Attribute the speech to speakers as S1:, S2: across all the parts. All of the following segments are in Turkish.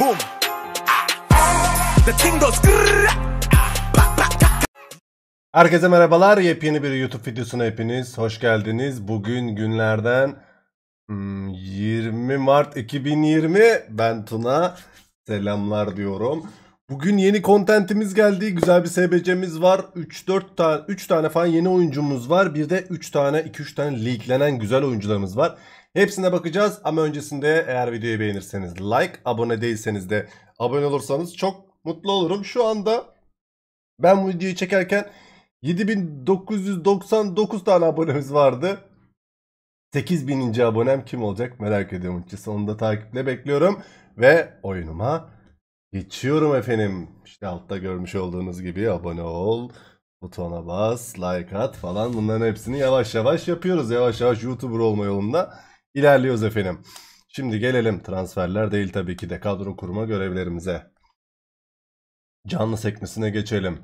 S1: boom. The thing goes Herkese merhabalar. Yepyeni bir YouTube videosuna hepiniz hoş geldiniz. Bugün günlerden 20 hmm, Mart 2020. Ben Tuna. Selamlar diyorum. Bugün yeni kontentimiz geldi. Güzel bir SBC'miz var. 3-4 tane 3 tane falan yeni oyuncumuz var. Bir de 3 tane 2-3 tane leaklenen güzel oyuncularımız var. Hepsine bakacağız ama öncesinde eğer videoyu beğenirseniz like, abone değilseniz de abone olursanız çok mutlu olurum. Şu anda ben bu videoyu çekerken 7999 tane abonemiz vardı. 8000. abonem kim olacak merak ediyorum açıkçası. Onu da takiple bekliyorum. Ve oyunuma geçiyorum efendim. İşte altta görmüş olduğunuz gibi abone ol, butona bas, like at falan bunların hepsini yavaş yavaş yapıyoruz. Yavaş yavaş YouTuber olma yolunda ilerliyoruz efendim. Şimdi gelelim transferler değil tabii ki de kadro kurma görevlerimize. Canlı sekmesine geçelim.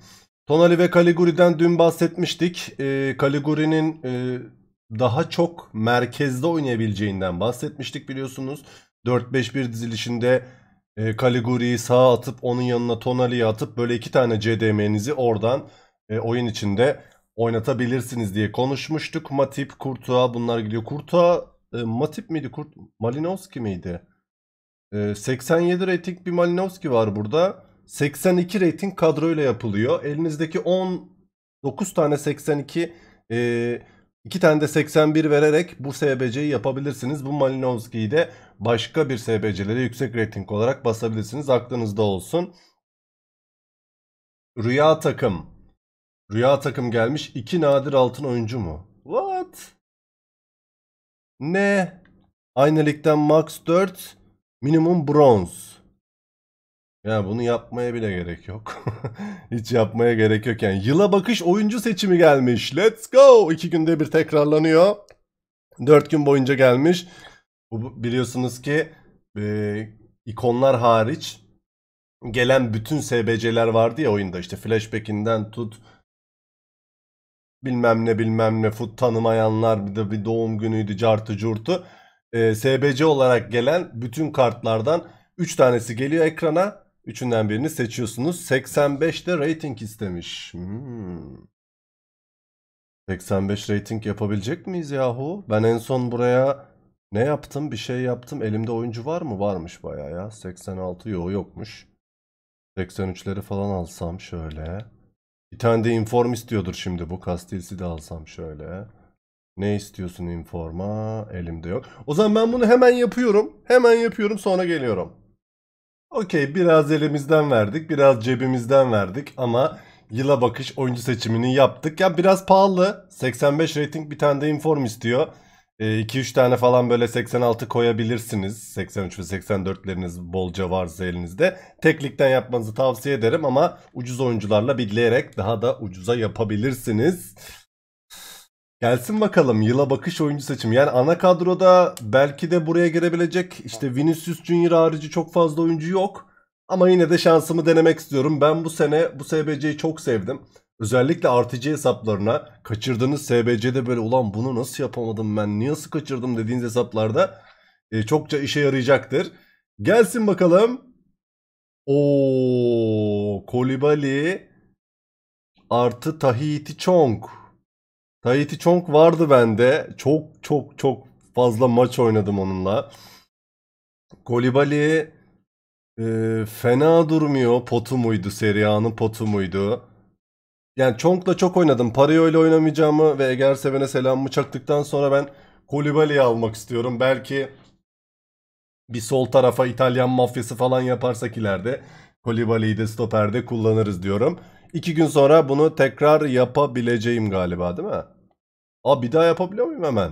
S1: Tonali ve Caliguri'den dün bahsetmiştik. E, ee, Caliguri'nin e, daha çok merkezde oynayabileceğinden bahsetmiştik biliyorsunuz. 4-5-1 dizilişinde e, sağa atıp onun yanına Tonali'yi atıp böyle iki tane CDM'nizi oradan e, oyun içinde oynatabilirsiniz diye konuşmuştuk. Matip, Kurtuğa bunlar gidiyor. Kurtuğa e, Matip miydi? Kurt Malinowski miydi? E, 87 rating bir Malinowski var burada. 82 rating kadroyla yapılıyor. Elinizdeki 19 tane 82 e, 2 tane de 81 vererek bu SBC'yi yapabilirsiniz. Bu Malinowski'yi de başka bir SBC'lere yüksek rating olarak basabilirsiniz. Aklınızda olsun. Rüya takım. Rüya takım gelmiş. 2 nadir altın oyuncu mu? What? Ne? Aynı ligden max 4. Minimum bronz. Ya bunu yapmaya bile gerek yok. Hiç yapmaya gerek yok yani. Yıla bakış oyuncu seçimi gelmiş. Let's go. İki günde bir tekrarlanıyor. Dört gün boyunca gelmiş. Bu biliyorsunuz ki e, ikonlar hariç gelen bütün SBC'ler vardı ya oyunda. işte flashback'inden tut bilmem ne bilmem ne fut tanımayanlar bir de bir doğum günüydü cartı curtu. E, SBC olarak gelen bütün kartlardan 3 tanesi geliyor ekrana. Üçünden birini seçiyorsunuz. 85 de rating istemiş. Hmm. 85 rating yapabilecek miyiz yahu? Ben en son buraya ne yaptım? Bir şey yaptım. Elimde oyuncu var mı? Varmış bayağı ya. 86 yok yokmuş. 83'leri falan alsam şöyle. Bir tane de inform istiyordur şimdi bu. Kastilsi de alsam şöyle. Ne istiyorsun informa? Elimde yok. O zaman ben bunu hemen yapıyorum. Hemen yapıyorum sonra geliyorum. Okey biraz elimizden verdik. Biraz cebimizden verdik ama yıla bakış oyuncu seçimini yaptık. Ya biraz pahalı. 85 rating bir tane de inform istiyor. 2-3 ee, tane falan böyle 86 koyabilirsiniz. 83 ve 84'leriniz bolca varsa elinizde. Teklikten yapmanızı tavsiye ederim ama ucuz oyuncularla birleyerek daha da ucuza yapabilirsiniz. Gelsin bakalım yıla bakış oyuncu seçimi. Yani ana kadroda belki de buraya girebilecek işte Vinicius Junior harici çok fazla oyuncu yok. Ama yine de şansımı denemek istiyorum. Ben bu sene bu SBC'yi çok sevdim. Özellikle RTC hesaplarına kaçırdığınız SBC'de böyle ulan bunu nasıl yapamadım ben niye nasıl kaçırdım dediğiniz hesaplarda e, çokça işe yarayacaktır. Gelsin bakalım. O Kolibali artı Tahiti Chong. Tahiti Chong vardı bende. Çok çok çok fazla maç oynadım onunla. Kolibali e, fena durmuyor. Potu muydu? Serie A'nın potu muydu? yani Çonk'la çok oynadım. Parayı öyle oynamayacağımı ve Eger Seven'e selamımı çaktıktan sonra ben Kolibali'yi almak istiyorum. Belki bir sol tarafa İtalyan mafyası falan yaparsak ileride Kolibali'yi de stoperde kullanırız diyorum. İki gün sonra bunu tekrar yapabileceğim galiba değil mi? Aa bir daha yapabiliyor muyum hemen?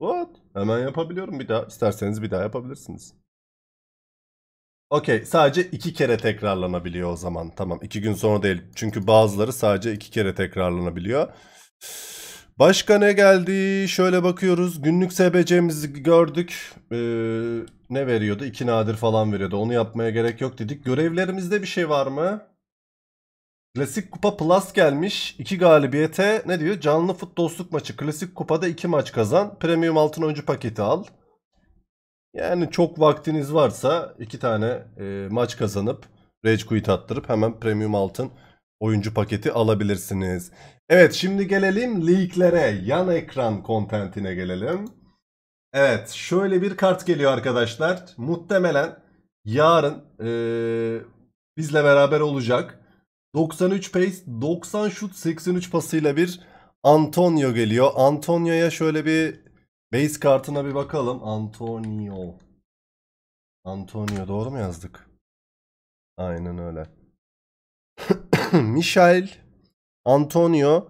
S1: What? Hemen yapabiliyorum bir daha. İsterseniz bir daha yapabilirsiniz. Okey sadece iki kere tekrarlanabiliyor o zaman. Tamam iki gün sonra değil. Çünkü bazıları sadece iki kere tekrarlanabiliyor. Başka ne geldi? Şöyle bakıyoruz. Günlük SBC'mizi gördük. Ee, ne veriyordu? İki nadir falan veriyordu. Onu yapmaya gerek yok dedik. Görevlerimizde bir şey var mı? Klasik Kupa Plus gelmiş. İki galibiyete ne diyor? Canlı fut dostluk maçı. Klasik Kupa'da iki maç kazan. Premium altın oyuncu paketi al. Yani çok vaktiniz varsa iki tane e, maç kazanıp Rage Quit attırıp hemen Premium Altın oyuncu paketi alabilirsiniz. Evet şimdi gelelim leaklere. Yan ekran kontentine gelelim. Evet şöyle bir kart geliyor arkadaşlar. Muhtemelen yarın e, bizle beraber olacak. 93 pace, 90 şut, 83 pasıyla bir Antonio geliyor. Antonio'ya şöyle bir Base kartına bir bakalım. Antonio. Antonio doğru mu yazdık? Aynen öyle. Michael Antonio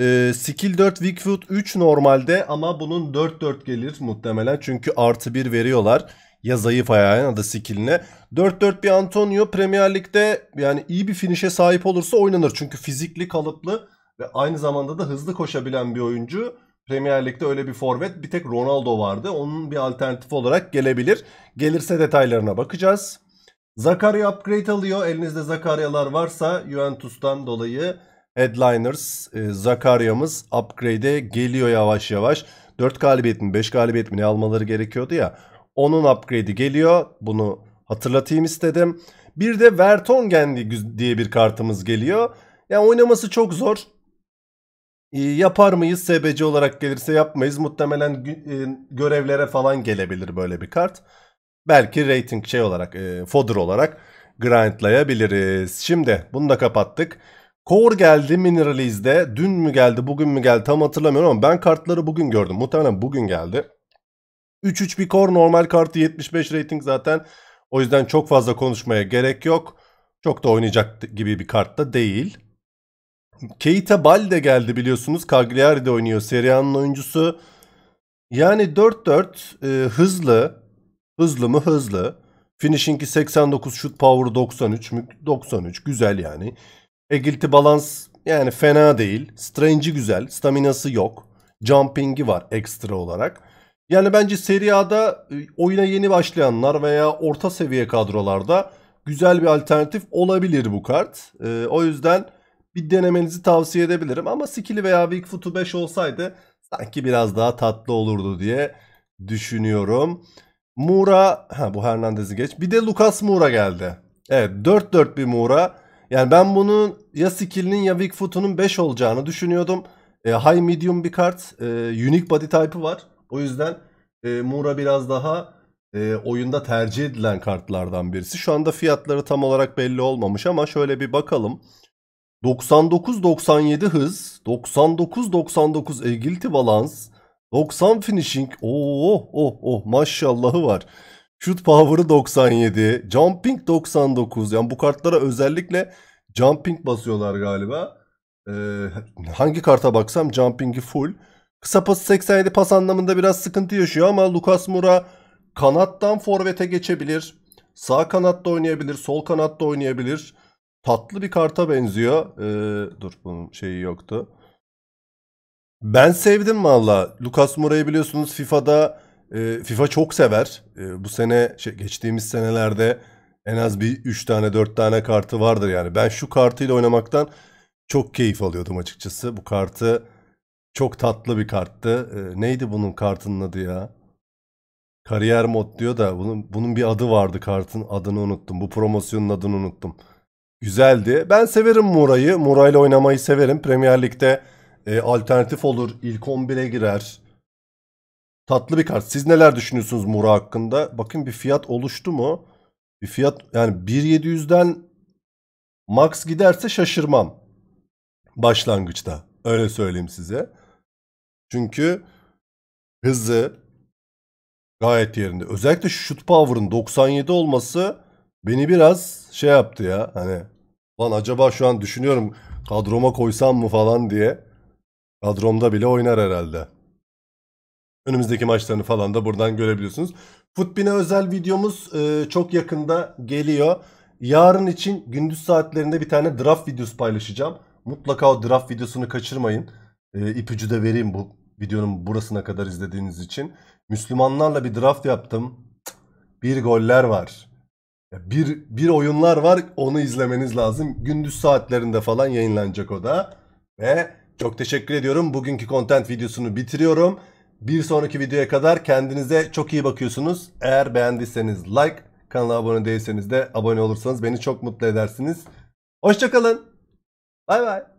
S1: e, skill 4 Wickwood 3 normalde ama bunun 4-4 gelir muhtemelen. Çünkü artı 1 veriyorlar ya zayıf ya da skilline. 4-4 bir Antonio Premier Lig'de yani iyi bir finişe sahip olursa oynanır. Çünkü fizikli kalıplı ve aynı zamanda da hızlı koşabilen bir oyuncu. Premier Lig'de öyle bir forvet bir tek Ronaldo vardı. Onun bir alternatif olarak gelebilir. Gelirse detaylarına bakacağız. Zakaria upgrade alıyor. Elinizde Zakaria'lar varsa Juventus'tan dolayı Headliners e, Zakaria'mız upgrade'e geliyor yavaş yavaş. 4 galibiyet mi 5 galibiyet mi ne almaları gerekiyordu ya. Onun upgrade'i geliyor. Bunu hatırlatayım istedim. Bir de Vertonghen diye bir kartımız geliyor. Yani oynaması çok zor. Ee, yapar mıyız? SBC olarak gelirse yapmayız. Muhtemelen e, görevlere falan gelebilir böyle bir kart. Belki rating şey olarak, e, fodder olarak grindlayabiliriz. Şimdi bunu da kapattık. Core geldi Mineralize'de. Dün mü geldi, bugün mü geldi tam hatırlamıyorum ama ben kartları bugün gördüm. Muhtemelen bugün geldi. 3-3 bir core normal kartı 75 rating zaten. O yüzden çok fazla konuşmaya gerek yok. Çok da oynayacak gibi bir kart da değil. Keita Balde geldi biliyorsunuz. de oynuyor. Serie A'nın oyuncusu. Yani 4-4 e, hızlı. Hızlı mı? Hızlı. Finishing'i 89, shoot power 93 93. Güzel yani. Agility e, balans yani fena değil. Strange'i güzel. Staminası yok. Jumping'i var ekstra olarak. Yani bence Serie A'da e, oyuna yeni başlayanlar veya orta seviye kadrolarda güzel bir alternatif olabilir bu kart. E, o yüzden bir denemenizi tavsiye edebilirim. Ama skill'i veya Bigfoot'u 5 olsaydı sanki biraz daha tatlı olurdu diye düşünüyorum. Mura, ha bu Hernandez'i geç. Bir de Lucas Mura geldi. Evet 4-4 bir Mura. Yani ben bunun ya skill'inin ya Bigfoot'unun 5 olacağını düşünüyordum. E, high medium bir kart. E, unique body type'ı var. O yüzden e, Mura biraz daha e, oyunda tercih edilen kartlardan birisi. Şu anda fiyatları tam olarak belli olmamış ama şöyle bir bakalım. 99-97 hız, 99-99 agility balans, 90 finishing. Oo oh, oh oh maşallahı var. Shoot power'ı 97, jumping 99. Yani bu kartlara özellikle jumping basıyorlar galiba. Ee, hangi karta baksam jumping'i full. Kısa pas 87 pas anlamında biraz sıkıntı yaşıyor ama Lucas Moura kanattan forvete geçebilir. Sağ kanatta oynayabilir, sol kanatta oynayabilir tatlı bir karta benziyor. Ee, dur bunun şeyi yoktu. Ben sevdim valla. Lucas Moura'yı biliyorsunuz FIFA'da e, FIFA çok sever. E, bu sene şey, geçtiğimiz senelerde en az bir 3 tane 4 tane kartı vardır yani. Ben şu kartıyla oynamaktan çok keyif alıyordum açıkçası. Bu kartı çok tatlı bir karttı. E, neydi bunun kartının adı ya? Kariyer mod diyor da bunun, bunun bir adı vardı kartın adını unuttum. Bu promosyonun adını unuttum güzeldi. Ben severim Murayı, Murayla oynamayı severim. Premier Lig'de e, alternatif olur. İlk 11'e girer. Tatlı bir kart. Siz neler düşünüyorsunuz Mora hakkında? Bakın bir fiyat oluştu mu? Bir fiyat yani 1.700'den max giderse şaşırmam. Başlangıçta. Öyle söyleyeyim size. Çünkü hızı gayet yerinde. Özellikle şu şut power'ın 97 olması beni biraz şey yaptı ya. Hani Lan acaba şu an düşünüyorum kadroma koysam mı falan diye. Kadromda bile oynar herhalde. Önümüzdeki maçlarını falan da buradan görebiliyorsunuz. Futbin'e özel videomuz e, çok yakında geliyor. Yarın için gündüz saatlerinde bir tane draft videosu paylaşacağım. Mutlaka o draft videosunu kaçırmayın. E, ipucu da vereyim bu videonun burasına kadar izlediğiniz için. Müslümanlarla bir draft yaptım. Bir goller var. Bir, bir oyunlar var onu izlemeniz lazım. Gündüz saatlerinde falan yayınlanacak o da. Ve çok teşekkür ediyorum. Bugünkü content videosunu bitiriyorum. Bir sonraki videoya kadar kendinize çok iyi bakıyorsunuz. Eğer beğendiyseniz like, kanala abone değilseniz de abone olursanız beni çok mutlu edersiniz. Hoşçakalın. Bay bay.